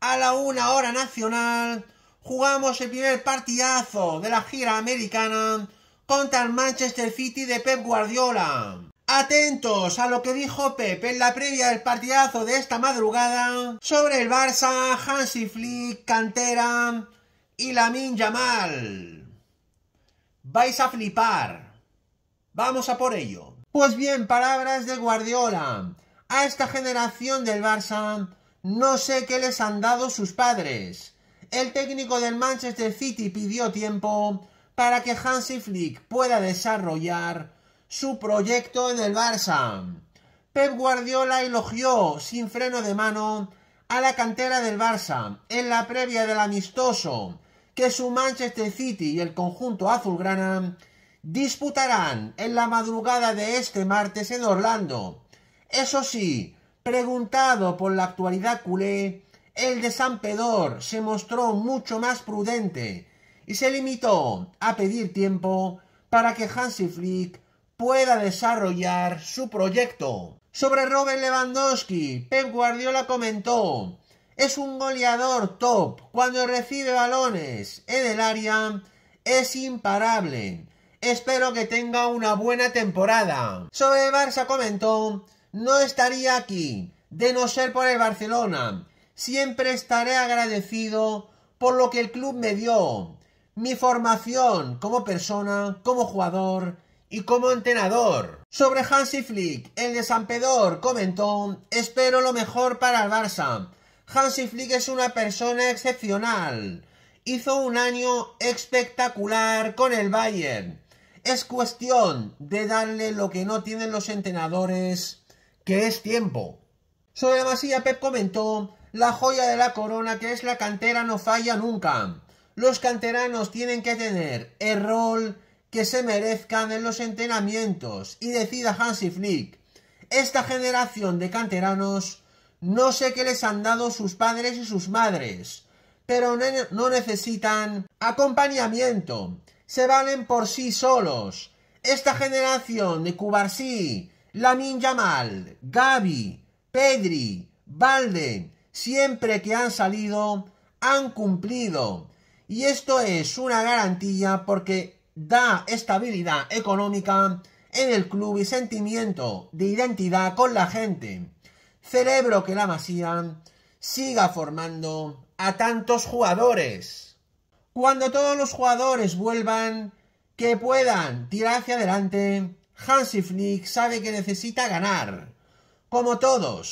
a la una hora nacional, jugamos el primer partidazo de la gira americana contra el Manchester City de Pep Guardiola. Atentos a lo que dijo Pep en la previa del partidazo de esta madrugada sobre el Barça, Hansi Flick, Cantera y la Lamin Mal. Vais a flipar. Vamos a por ello. Pues bien, palabras de Guardiola. A esta generación del Barça no sé qué les han dado sus padres. El técnico del Manchester City pidió tiempo para que Hansi Flick pueda desarrollar su proyecto en el Barça. Pep Guardiola elogió sin freno de mano a la cantera del Barça en la previa del amistoso que su Manchester City y el conjunto azulgrana disputarán en la madrugada de este martes en Orlando. Eso sí, Preguntado por la actualidad culé, el de San se mostró mucho más prudente y se limitó a pedir tiempo para que Hansi Flick pueda desarrollar su proyecto. Sobre Robert Lewandowski, Pep Guardiola comentó es un goleador top. Cuando recibe balones en el área, es imparable. Espero que tenga una buena temporada. Sobre Barça comentó no estaría aquí, de no ser por el Barcelona. Siempre estaré agradecido por lo que el club me dio, mi formación como persona, como jugador y como entrenador. Sobre Hansi Flick, el de San Pedro comentó, espero lo mejor para el Barça. Hansi Flick es una persona excepcional. Hizo un año espectacular con el Bayern. Es cuestión de darle lo que no tienen los entrenadores que es tiempo. Sobre Masía Pep comentó, la joya de la corona que es la cantera no falla nunca. Los canteranos tienen que tener el rol que se merezcan en los entrenamientos y decida Hansi Flick. Esta generación de canteranos no sé qué les han dado sus padres y sus madres, pero no necesitan acompañamiento. Se valen por sí solos. Esta generación de Cubarsí, ninja mal, Gaby, Pedri, Valde, siempre que han salido, han cumplido. Y esto es una garantía porque da estabilidad económica en el club y sentimiento de identidad con la gente. Celebro que la Masía siga formando a tantos jugadores. Cuando todos los jugadores vuelvan, que puedan tirar hacia adelante Hansi Flick sabe que necesita ganar, como todos.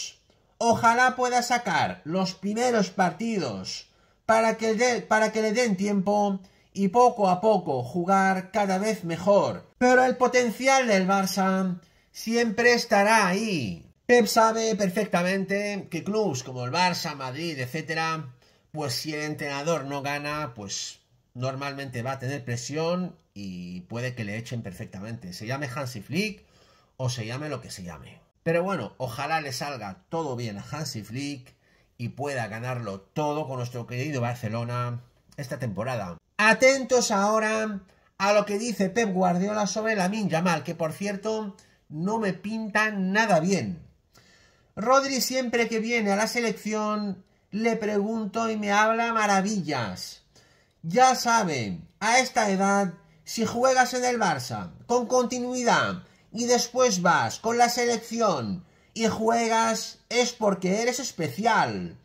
Ojalá pueda sacar los primeros partidos para que, para que le den tiempo y poco a poco jugar cada vez mejor. Pero el potencial del Barça siempre estará ahí. Pep sabe perfectamente que clubs como el Barça, Madrid, etc., pues si el entrenador no gana, pues normalmente va a tener presión y puede que le echen perfectamente. Se llame Hansi Flick o se llame lo que se llame. Pero bueno, ojalá le salga todo bien a Hansi Flick y pueda ganarlo todo con nuestro querido Barcelona esta temporada. Atentos ahora a lo que dice Pep Guardiola sobre la Yamal, que por cierto no me pinta nada bien. Rodri siempre que viene a la selección le pregunto y me habla maravillas. Ya saben, a esta edad, si juegas en el Barça con continuidad y después vas con la selección y juegas, es porque eres especial.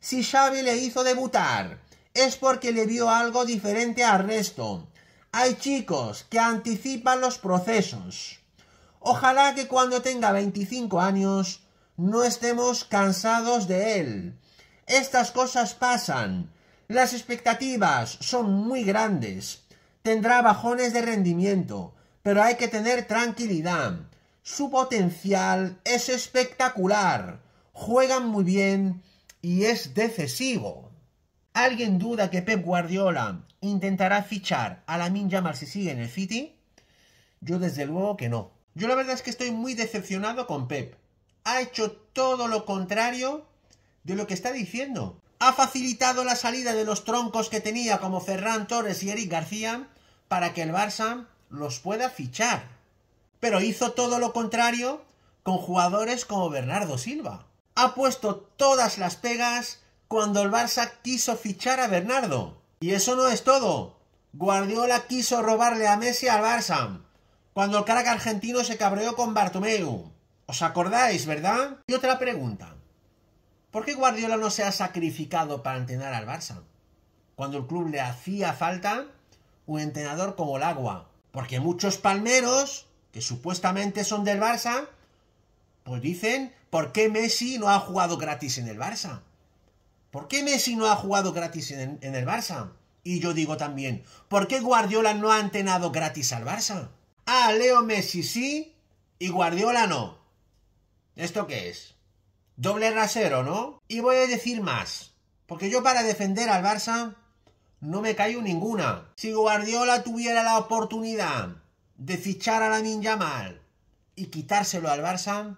Si Xavi le hizo debutar, es porque le vio algo diferente al resto. Hay chicos que anticipan los procesos. Ojalá que cuando tenga 25 años no estemos cansados de él. Estas cosas pasan las expectativas son muy grandes. Tendrá bajones de rendimiento, pero hay que tener tranquilidad. Su potencial es espectacular. Juegan muy bien y es decisivo. ¿Alguien duda que Pep Guardiola intentará fichar a la Yamal si sigue en el City? Yo desde luego que no. Yo la verdad es que estoy muy decepcionado con Pep. Ha hecho todo lo contrario de lo que está diciendo ha facilitado la salida de los troncos que tenía como Ferran Torres y Eric García para que el Barça los pueda fichar. Pero hizo todo lo contrario con jugadores como Bernardo Silva. Ha puesto todas las pegas cuando el Barça quiso fichar a Bernardo. Y eso no es todo. Guardiola quiso robarle a Messi al Barça. Cuando el crack argentino se cabreó con Bartomeu. ¿Os acordáis, verdad? Y otra pregunta. ¿Por qué Guardiola no se ha sacrificado para entrenar al Barça? Cuando el club le hacía falta un entrenador como el agua. Porque muchos palmeros, que supuestamente son del Barça, pues dicen, ¿por qué Messi no ha jugado gratis en el Barça? ¿Por qué Messi no ha jugado gratis en, en el Barça? Y yo digo también, ¿por qué Guardiola no ha entrenado gratis al Barça? Ah, Leo Messi sí y Guardiola no. ¿Esto qué es? Doble rasero, ¿no? Y voy a decir más. Porque yo para defender al Barça no me cayó ninguna. Si Guardiola tuviera la oportunidad de fichar a la mal y quitárselo al Barça,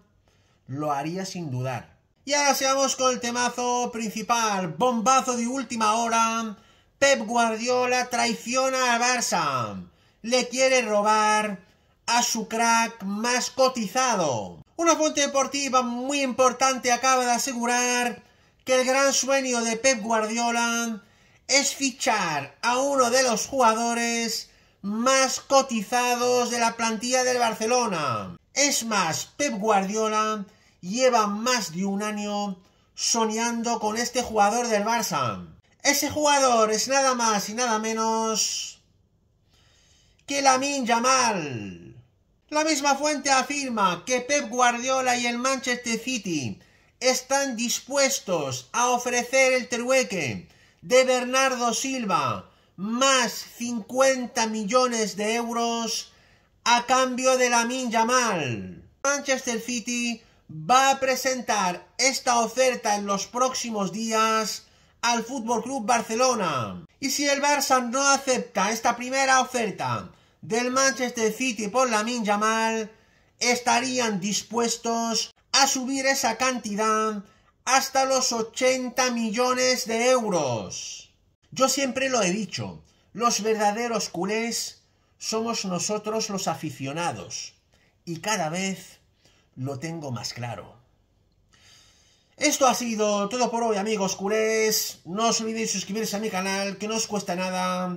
lo haría sin dudar. Y ahora seamos con el temazo principal, bombazo de última hora. Pep Guardiola traiciona al Barça. Le quiere robar a su crack más cotizado. Una fuente deportiva muy importante acaba de asegurar que el gran sueño de Pep Guardiola es fichar a uno de los jugadores más cotizados de la plantilla del Barcelona. Es más, Pep Guardiola lleva más de un año soñando con este jugador del Barça. Ese jugador es nada más y nada menos que Lamin Yamal. La misma fuente afirma que Pep Guardiola y el Manchester City están dispuestos a ofrecer el trueque de Bernardo Silva más 50 millones de euros a cambio de la Mal. Manchester City va a presentar esta oferta en los próximos días al Fútbol Club Barcelona. Y si el Barça no acepta esta primera oferta del Manchester City por la mal estarían dispuestos a subir esa cantidad hasta los 80 millones de euros. Yo siempre lo he dicho, los verdaderos culés somos nosotros los aficionados y cada vez lo tengo más claro. Esto ha sido todo por hoy amigos culés, no os olvidéis suscribirse a mi canal que no os cuesta nada